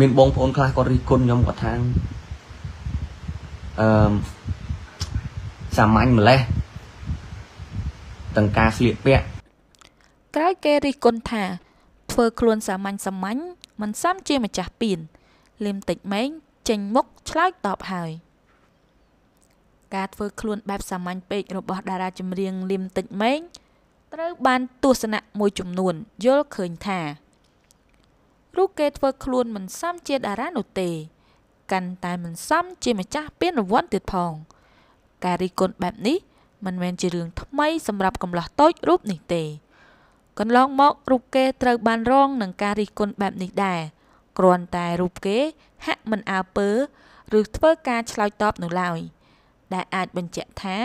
មានបងប្អូនខ្លះគាត់រិះគន់ខ្ញុំគាត់ថាអឺសាមញ្ញម្លេះទាំងការស្លៀកពាក់ក្រោយគេរិះគន់ថាធ្វើខ្លួនសាមញ្ញសាមញ្ញមិនសមជាម្ចាស់ពានលឹមតិចម៉េង ចេញមុខឆ្លើយតបហើយ ការធ្វើខ្លួនបែបសាមញ្ញពេករបស់តារាចម្រៀងលឹមតិចម៉េងត្រូវបានទស្សនៈមួយចំនួនយល់ឃើញថាព្រោះគេធ្វើខ្លួនមិនសមជាតារានោះទេកាន់តែមិនសមជាម្ចាស់ពានរង្វាន់ទៀតផង ការរីគុណបែបនេះមិនមែនជារឿងថ្មីសម្រាប់កំឡោះតូចរូបនេះទេកន្លងមករូបគេត្រូវបានរងនឹងការរីគុណបែបនេះដែរគ្រាន់តែរូបគេហាក់មិនអើពើឬធ្វើការឆ្លើយតបនោះឡើយដែលអាចបញ្ជាក់ថា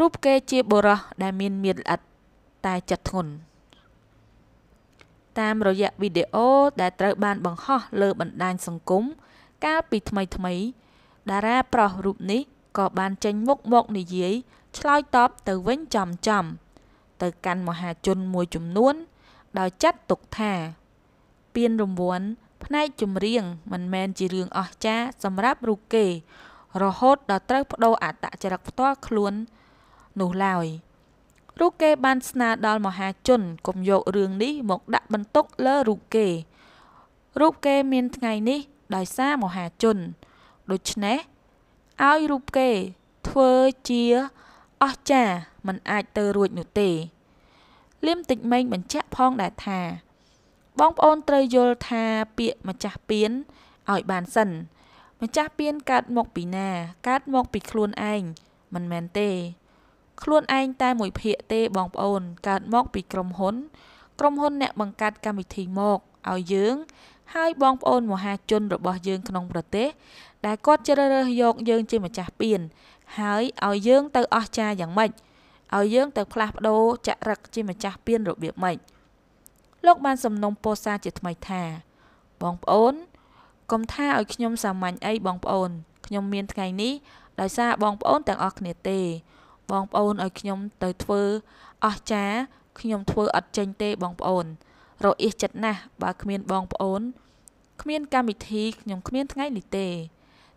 រូបគេជាបុរសដែលមានមៀតល្អិតតែចិត្តធ្ងន់តាមរយៈវីដេអូដែលត្រូវបានបង្ហោះលើបណ្ដាញសង្គមកាលពីថ្មីថ្មីតារាប្រុសរូបនេះក៏បានចេញមុខមកនិយាយឆ្លើយតបទៅវិញចំចំទៅកាន់មហាជនមួយចំនួនដោយចាត់ទុកថាពានរង្វាន់ផ្នែកចម្រៀងមិនមែនជារឿងអស្ចារ្យសម្រាប់រូបគេ រហូតដល់ត្រូវបដូរអត្តចរិតផ្ទាល់ខ្លួន នោះឡើយ។រូគេបានស្នើដល់មហាជនកុំយករឿងនេះមកដាក់បន្ទុកលើរូគេរូគេមានថ្ងៃនេះដោយសារមហាជនដូច្នេះឲ្យរូគេធ្វើជាអស្ចារ្យមិនអាចទៅរួចនោះទេលៀមតិចមេងបញ្ជាក់ផងដែរថា បងប្អូនត្រូវយល់ថាពាក្យម្ចាស់ពៀនឲ្យបានសិន ម្ចាស់ពៀនកើតមកពីណាកើតមកពីខ្លួនឯងមិនមែនទេខ្លួនឯងតែមួយភាគទេបងប្អូនកើតមកពីក្រុមហ៊ុន ក្រុមហ៊ុនអ្នកបង្កើតកម្មវិធីមកឲ្យយើងហើយបងប្អូនមហាជនរបស់យើងក្នុងប្រទេស ដែលគាត់ជ្រើសរើសយកយើងជាម្ចាស់ពៀនហើយឲ្យយើងទៅអស់ចាយ៉ាងម៉េចឲ្យយើងទៅផ្លាស់ប្ដូរចរិតជាម្ចាស់ពៀនរបៀបម៉េចលោកបានសំណុំពោសាជាថ្មីថា បងប្អូនកុំថាឲ្យខ្ញុំសាមញ្ញអីបងប្អូនខ្ញុំមានថ្ងៃនេះដោយសារបងប្អូនទាំងអស់គ្នាទេបងប្អូនឲ្យខ្ញុំ ទៅធ្វើអស់ចាខ្ញុំធ្វើអត់ចេញទេបងប្អូនរអៀសចិត្តណាស់បើគ្មានបងប្អូន គ្មានកម្មវិធីខ្ញុំគ្មានថ្ងៃនេះទេ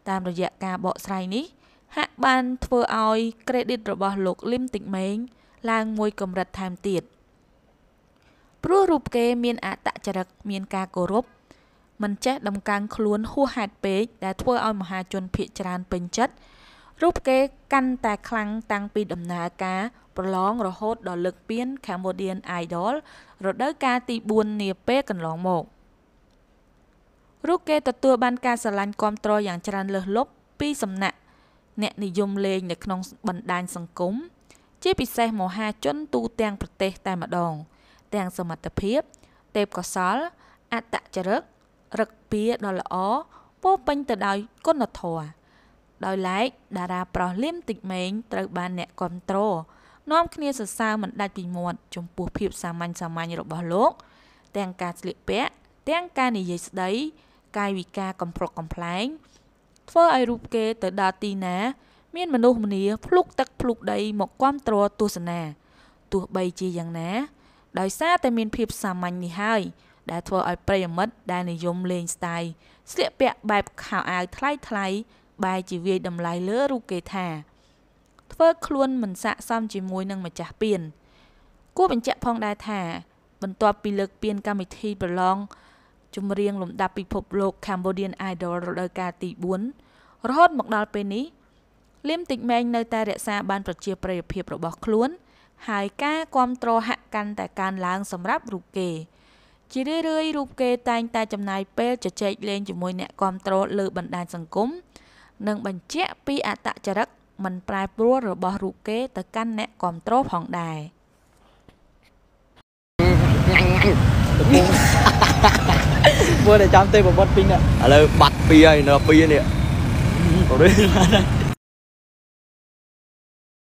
តាមរយៈការបកស្រាយនេះហាក់បានធ្វើឲ្យ credit របស់ លោកលឹមតិចម៉េងឡើងមួយកម្រិតថែមទៀតព្រោះរូបគេមានអតចរិតមានការគោរពមិនចេះដំកើងខ្លួនហួសហេតុពេកដែលធ្វើឲ្យមហាជនភ័យច្រើនពេញចិត្តរូបគេកាន់តែខ្លាំងតាំងពីដំណើរការប្រឡងរហូតដល់លើកពាន Cambodian Idol រដូវកាលទី4នាពេលកន្លងមករូបគេទទួលបានការស្រឡាញ់គាំទ្រយ៉ាងច្រើនលើសលប់ពីសំណាក់អ្នកនិយមលេងនៅក្នុងបណ្ដាញសង្គមជាពិសេសមហា ជនទូទាំង ប្រទេស តែម្ដង ទាំង សមត្ថភាព ទេពកោសលអត្តចរិតរឹកពីដ៏ល្អពោពេញទៅដោយគុណធម៌ដោយឡែកតារាប្រុសលៀមតិចម៉េងត្រូវបានអ្នកគាំទ្រនាំគ្នាសរសើរមិនដាច់ពីមាត់ចំពោះភាពសាមញ្ញសាមញ្ញរបស់លោក ទាំងការស្លៀកពាក់ទាំងការនិយាយស្ដី កាយវិការកំប្រុកកំប្លែងធ្វើឲ្យរូបគេទៅដល់ទីណា មានមនុស្សម្នា ភ្លុកទឹកភ្លុកដីមកគាំទ្រទស្សនា ទោះបីជាយ៉ាងណាដោយសារតែមានភាពសាមញ្ញនេះហើយដែលធ្វើឲ្យប្រិយមិត្តដែលនិយមលេងស្ទាយស្លៀកពាក់បែបខោអាវថ្លៃថ្លៃបែរជាវាយតម្លៃលើរូបគេថា ធ្វើ ខ្លួនមិនស័ក្តិសមជាមួយនឹងម្ចាស់ពានគួរបញ្ជាក់ផងដែរថា បន្ទាប់ពីលើកពានកម្មវិធីប្រឡងចម្រៀងលំដាប់ពិភពលោក Cambodian Idol រដូវកាលទី4រហូតមកដល់ពេលនេះលៀមតិចម៉េងនៅតែរក្សាបាន ប្រជាប្រិយភាពរបស់ខ្លួន ហើយការគ្រប់គ្រងហាក់កាន់តែកើនឡើងសម្រាប់រូបគេ ជារឿយៗរូបគេតែងតែចំណាយពេលជជែកលេងជាមួយអ្នកគ្រប់គ្រងលើ បណ្ដាញសង្គមនិងបញ្ជាក់ពីអត្តចរិតមិនប្រែប្រួលរបស់រូបគេទៅកាន់អ្នកគ្រប់គ្រងផងដែរញ៉ាញ់ញ៉ាញ់កំពុងមើលតែចាំទេបបត់ពីងឥឡូវបាត់ពីហើយនៅពីនេះរៀន